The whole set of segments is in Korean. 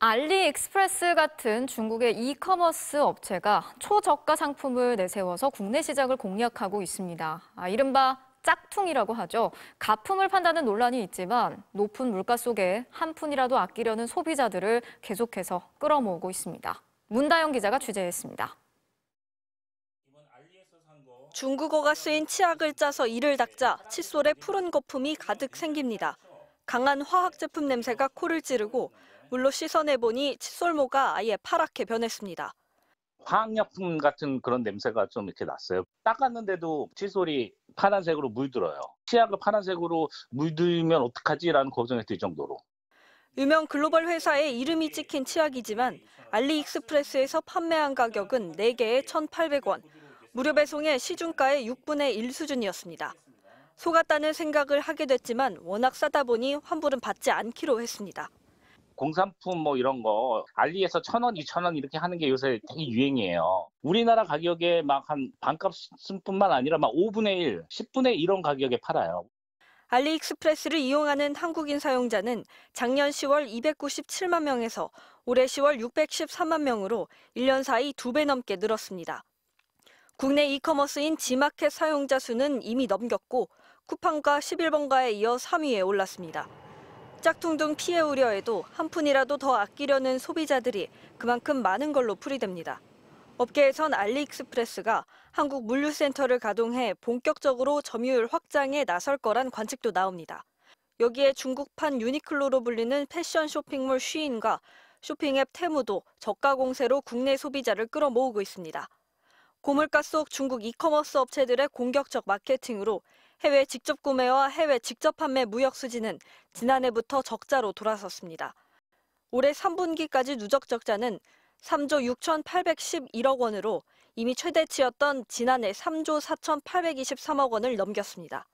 알리익스프레스 같은 중국의 이커머스 업체가 초저가 상품을 내세워서 국내 시장을 공략하고 있습니다. 아, 이른바 짝퉁이라고 하죠. 가품을 판다는 논란이 있지만 높은 물가 속에 한 푼이라도 아끼려는 소비자들을 계속해서 끌어모으고 있습니다. 문다영 기자가 취재했습니다. 중국어가 쓰인 치약을 짜서 이를 닦자 칫솔에 푸른 거품이 가득 생깁니다. 강한 화학 제품 냄새가 코를 찌르고 물로 씻어내보니 칫솔모가 아예 파랗게 변했습니다. 화학약품 같은 그런 냄새가 좀 이렇게 났어요. 닦았는데도 칫솔이 파란색으로 물들어요. 치약을 파란색으로 물들면 어떡하지라는 걱정이 들 정도로. 유명 글로벌 회사의 이름이 찍힌 치약이지만 알리익스프레스에서 판매한 가격은 4개에 1,800원, 무료 배송의 시중가의 6분의 1 수준이었습니다. 속았다는 생각을 하게 됐지만 워낙 싸다 보니 환불은 받지 않기로 했습니다. 공산품 뭐 이런 거 알리에서 천 원, 이천 원 이렇게 하는 게 요새 되게 유행이에요. 우리나라 가격에 막 한 반값뿐만 아니라 막 5분의 1, 10분의 1런 가격에 팔아요. 알리익스프레스를 이용하는 한국인 사용자는 작년 10월 297만 명에서 올해 10월 613만 명으로 1년 사이 2배 넘게 늘었습니다. 국내 이커머스인 지마켓 사용자 수는 이미 넘겼고 쿠팡과 11번가에 이어 3위에 올랐습니다. 짝퉁 등 피해 우려에도 한 푼이라도 더 아끼려는 소비자들이 그만큼 많은 걸로 풀이됩니다. 업계에선 알리익스프레스가 한국 물류센터를 가동해 본격적으로 점유율 확장에 나설 거란 관측도 나옵니다. 여기에 중국판 유니클로로 불리는 패션 쇼핑몰 쉬인과 쇼핑앱 테무도 저가 공세로 국내 소비자를 끌어모으고 있습니다. 고물가 속 중국 이커머스 업체들의 공격적 마케팅으로 해외 직접 구매와 해외 직접 판매 무역 수지는 지난해부터 적자로 돌아섰습니다. 올해 3분기까지 누적 적자는 3조 6,811억 원으로 이미 최대치였던 지난해 3조 4,823억 원을 넘겼습니다.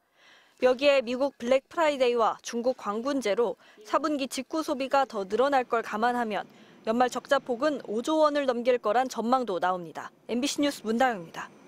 여기에 미국 블랙 프라이데이와 중국 광군제로 4분기 직구 소비가 더 늘어날 걸 감안하면 연말 적자 폭은 5조 원을 넘길 거란 전망도 나옵니다. MBC 뉴스 문다영입니다.